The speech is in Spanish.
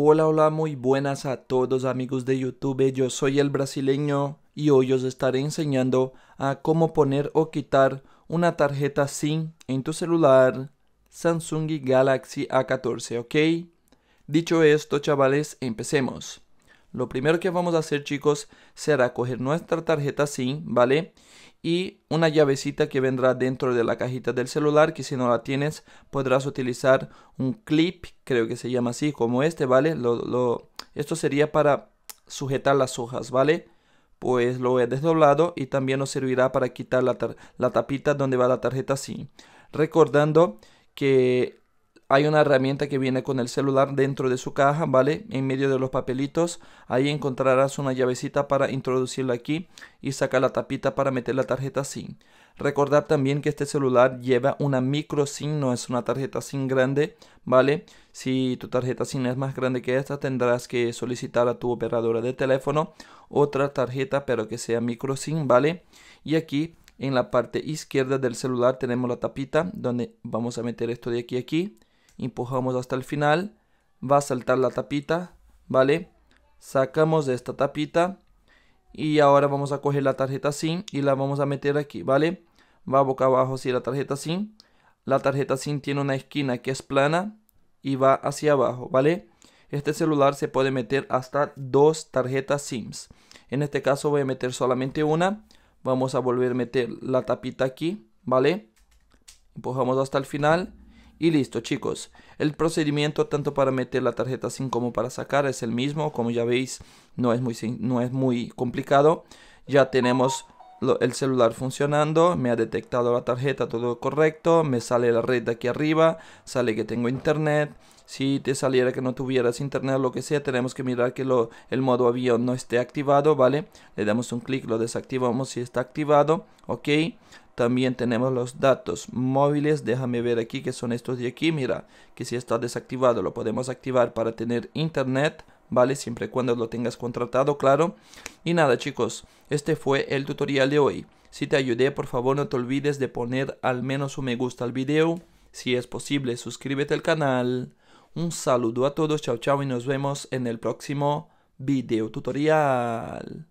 Hola, hola, muy buenas a todos amigos de YouTube, yo soy el brasileño y hoy os estaré enseñando a cómo poner o quitar una tarjeta SIM en tu celular Samsung Galaxy A14, ¿ok? Dicho esto, chavales, empecemos. Lo primero que vamos a hacer, chicos, será coger nuestra tarjeta SIM, ¿vale? y una llavecita que vendrá dentro de la cajita del celular que si no la tienes podrás utilizar un clip creo que se llama así como este vale lo, esto sería para sujetar las hojas vale pues lo he desdoblado y también nos servirá para quitar la, tapita donde va la tarjeta así recordando que hay una herramienta que viene con el celular dentro de su caja, ¿vale? En medio de los papelitos, ahí encontrarás una llavecita para introducirla aquí y sacar la tapita para meter la tarjeta SIM. Recordar también que este celular lleva una micro SIM, no es una tarjeta SIM grande, ¿vale? Si tu tarjeta SIM es más grande que esta, tendrás que solicitar a tu operadora de teléfono otra tarjeta, pero que sea micro SIM, ¿vale? Y aquí en la parte izquierda del celular tenemos la tapita donde vamos a meter esto de aquí a aquí empujamos hasta el final, va a saltar la tapita, ¿vale? Sacamos de esta tapita y ahora vamos a coger la tarjeta SIM y la vamos a meter aquí, ¿vale? Va boca abajo así la tarjeta SIM. La tarjeta SIM tiene una esquina que es plana y va hacia abajo, ¿vale? Este celular se puede meter hasta dos tarjetas SIMs. En este caso voy a meter solamente una. Vamos a volver a meter la tapita aquí, ¿vale? Empujamos hasta el final y listo chicos, el procedimiento tanto para meter la tarjeta sin como para sacar es el mismo, como ya veis no es muy, no es muy complicado, ya tenemos el celular funcionando, me ha detectado la tarjeta, todo correcto, me sale la red de aquí arriba, sale que tengo internet. Si te saliera que no tuvieras internet o lo que sea, tenemos que mirar que lo, el modo avión no esté activado, ¿vale? Le damos un clic, lo desactivamos si está activado, ¿ok? También tenemos los datos móviles, déjame ver aquí que son estos de aquí, mira, que si está desactivado lo podemos activar para tener internet, ¿vale? Siempre y cuando lo tengas contratado, claro. Y nada chicos, este fue el tutorial de hoy. Si te ayudé, por favor no te olvides de poner al menos un me gusta al video. Si es posible, suscríbete al canal. Un saludo a todos, chao chao y nos vemos en el próximo video tutorial.